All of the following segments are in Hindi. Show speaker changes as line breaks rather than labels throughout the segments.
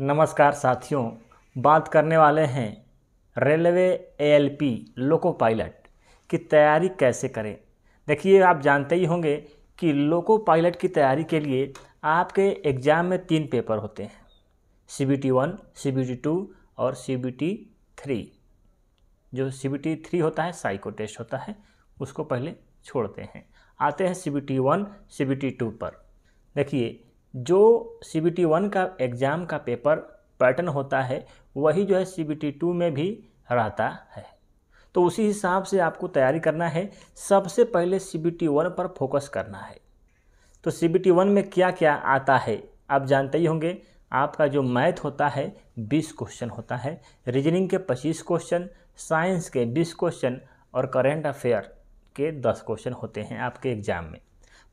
नमस्कार साथियों बात करने वाले हैं रेलवे एएलपी लोको पायलट की तैयारी कैसे करें देखिए आप जानते ही होंगे कि लोको पायलट की तैयारी के लिए आपके एग्ज़ाम में तीन पेपर होते हैं C B T one C B T two और सी बी टी थ्री जो सी बी टी थ्री होता है साइको टेस्ट होता है उसको पहले छोड़ते हैं आते हैं C B T one C B T two पर देखिए जो सी बी टी वन का एग्ज़ाम का पेपर पैटर्न होता है वही जो है सी बी टी टू में भी रहता है तो उसी हिसाब से आपको तैयारी करना है सबसे पहले सी बी टी वन पर फोकस करना है तो सी बी टी वन में क्या क्या आता है आप जानते ही होंगे आपका जो मैथ होता है बीस क्वेश्चन होता है रीजनिंग के पच्चीस क्वेश्चन साइंस के बीस क्वेश्चन और करेंट अफेयर के दस क्वेश्चन होते हैं आपके एग्ज़ाम में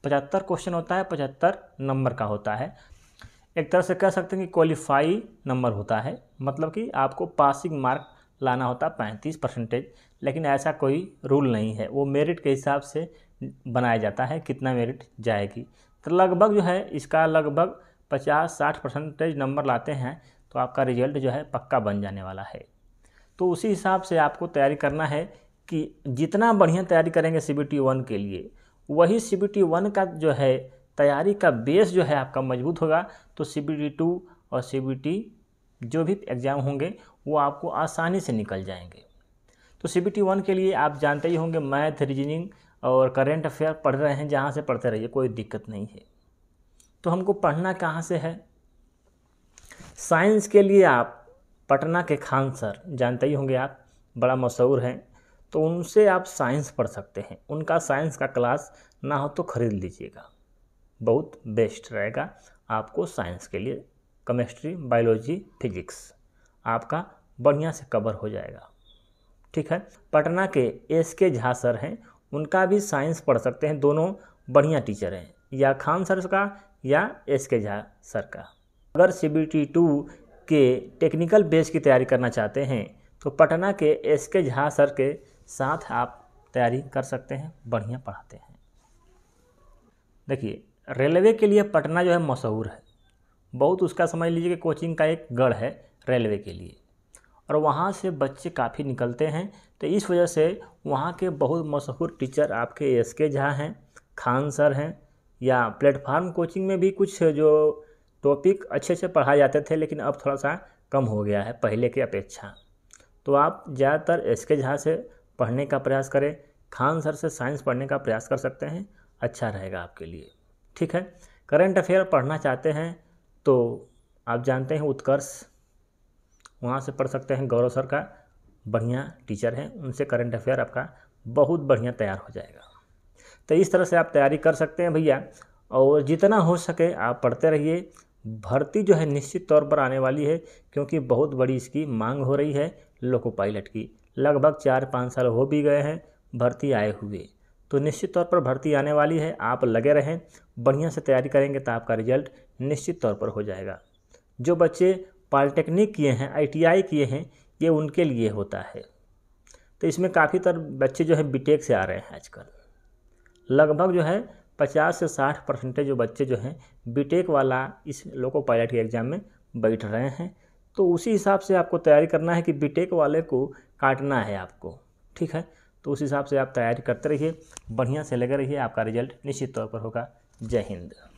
पचहत्तर क्वेश्चन होता है पचहत्तर नंबर का होता है एक तरह से कह सकते हैं कि क्वालिफाई नंबर होता है मतलब कि आपको पासिंग मार्क लाना होता है पैंतीस परसेंटेज लेकिन ऐसा कोई रूल नहीं है वो मेरिट के हिसाब से बनाया जाता है कितना मेरिट जाएगी तो लगभग जो है इसका लगभग पचास साठ परसेंटेज नंबर लाते हैं तो आपका रिजल्ट जो है पक्का बन जाने वाला है तो उसी हिसाब से आपको तैयारी करना है कि जितना बढ़िया तैयारी करेंगे सी बी टी वन के लिए वही सी बी टी वन का जो है तैयारी का बेस जो है आपका मजबूत होगा तो सी बी टी टू और सी बी टी जो भी एग्ज़ाम होंगे वो आपको आसानी से निकल जाएंगे तो सी बी टी वन के लिए आप जानते ही होंगे मैथ रीजनिंग और करेंट अफेयर पढ़ रहे हैं जहाँ से पढ़ते रहिए कोई दिक्कत नहीं है तो हमको पढ़ना कहाँ से है साइंस के लिए आप पटना के खान सर जानते ही होंगे आप बड़ा मशहूर हैं तो उनसे आप साइंस पढ़ सकते हैं उनका साइंस का क्लास ना हो तो ख़रीद लीजिएगा बहुत बेस्ट रहेगा आपको साइंस के लिए केमिस्ट्री बायोलॉजी फिजिक्स आपका बढ़िया से कवर हो जाएगा ठीक है पटना के एस के झा सर हैं उनका भी साइंस पढ़ सकते हैं दोनों बढ़िया टीचर हैं या खान सर का या एस के झा सर का अगर सी बी टी टू के टेक्निकल बेस की तैयारी करना चाहते हैं तो पटना के एस के झा सर के साथ आप तैयारी कर सकते हैं बढ़िया पढ़ाते हैं देखिए रेलवे के लिए पटना जो है मशहूर है बहुत उसका समझ लीजिए कि कोचिंग का एक गढ़ है रेलवे के लिए और वहाँ से बच्चे काफ़ी निकलते हैं तो इस वजह से वहाँ के बहुत मशहूर टीचर आपके एस के झा हैं खान सर हैं या प्लेटफार्म कोचिंग में भी कुछ जो टॉपिक अच्छे से पढ़ाए जाते थे लेकिन अब थोड़ा सा कम हो गया है पहले की अपेक्षा तो आप ज़्यादातर एस के झा से पढ़ने का प्रयास करें खान सर से साइंस पढ़ने का प्रयास कर सकते हैं अच्छा रहेगा आपके लिए ठीक है करंट अफेयर पढ़ना चाहते हैं तो आप जानते हैं उत्कर्ष वहाँ से पढ़ सकते हैं गौरव सर का बढ़िया टीचर हैं उनसे करंट अफेयर आपका बहुत बढ़िया तैयार हो जाएगा तो इस तरह से आप तैयारी कर सकते हैं भैया और जितना हो सके आप पढ़ते रहिए भर्ती जो है निश्चित तौर पर आने वाली है क्योंकि बहुत बड़ी इसकी मांग हो रही है लोको पायलट की लगभग चार पाँच साल हो भी गए हैं भर्ती आए हुए तो निश्चित तौर पर भर्ती आने वाली है आप लगे रहें बढ़िया से तैयारी करेंगे तो आपका रिजल्ट निश्चित तौर पर हो जाएगा जो बच्चे पॉलिटेक्निक किए हैं आईटीआई किए हैं ये उनके लिए होता है तो इसमें काफ़ी तर बच्चे जो है बीटेक से आ रहे हैं आजकल लगभग जो है पचास से साठ परसेंटेज जो बच्चे जो हैं बीटेक वाला इस लोको पायलट के एग्ज़ाम में बैठ रहे हैं तो उसी हिसाब से आपको तैयारी करना है कि बीटेक वाले को काटना है आपको ठीक है तो उस हिसाब से आप तैयारी करते रहिए बढ़िया से लगे रहिए आपका रिजल्ट निश्चित तौर पर होगा जय हिंद